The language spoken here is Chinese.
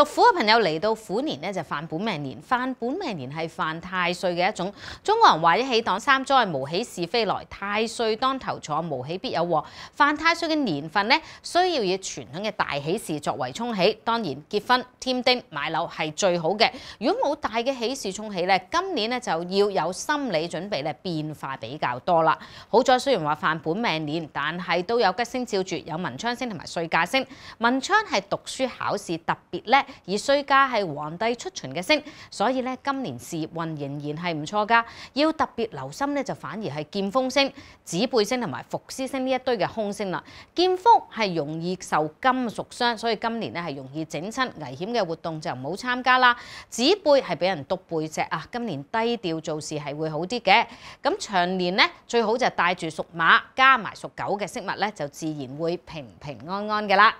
六虎嘅朋友嚟到虎年咧，就犯本命年。犯本命年係犯太歲嘅一種。中國人話：一起當三災，無喜是非來；太歲當頭坐，無喜必有禍。犯太歲嘅年份咧，需要以傳統嘅大喜事作為沖喜。當然，結婚、添丁、買樓係最好嘅。如果冇大嘅喜事沖喜咧，今年咧就要有心理準備咧，變化比較多啦。好在雖然話犯本命年，但係都有吉星照住，有文昌星同埋歲界星。文昌係讀書考試特別叻。而衰家係皇帝出巡嘅星，所以咧今年事業運仍然係唔錯噶。要特別留心咧，就反而係劍鋒星、紫背星同埋伏獅星呢一堆嘅空星啦。劍鋒係容易受金屬傷，所以今年咧係容易整親危險嘅活動就唔好參加啦。紫背係俾人篤背脊啊，今年低調做事係會好啲嘅。咁長年咧最好就帶住屬馬加埋屬狗嘅飾物咧，就自然會平平安安噶啦。